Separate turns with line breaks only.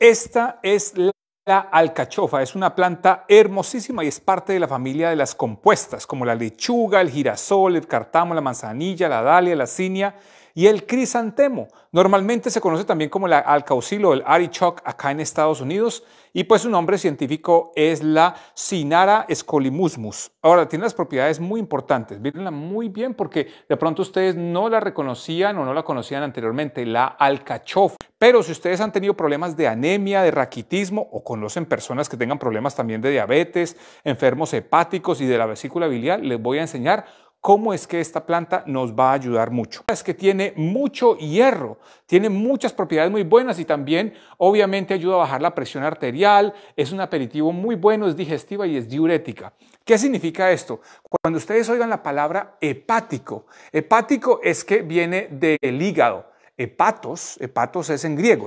Esta es la alcachofa, es una planta hermosísima y es parte de la familia de las compuestas, como la lechuga, el girasol, el cartamo, la manzanilla, la dalia, la cinia y el crisantemo. Normalmente se conoce también como el alcaucilo, o el arichok acá en Estados Unidos y pues su nombre científico es la sinara scolimusmus. Ahora, tiene las propiedades muy importantes, mírenla muy bien porque de pronto ustedes no la reconocían o no la conocían anteriormente, la alcachofa. Pero si ustedes han tenido problemas de anemia, de raquitismo o conocen personas que tengan problemas también de diabetes, enfermos hepáticos y de la vesícula biliar, les voy a enseñar cómo es que esta planta nos va a ayudar mucho. Es que tiene mucho hierro, tiene muchas propiedades muy buenas y también obviamente ayuda a bajar la presión arterial, es un aperitivo muy bueno, es digestiva y es diurética. ¿Qué significa esto? Cuando ustedes oigan la palabra hepático, hepático es que viene del hígado. Hepatos, hepatos es en griego,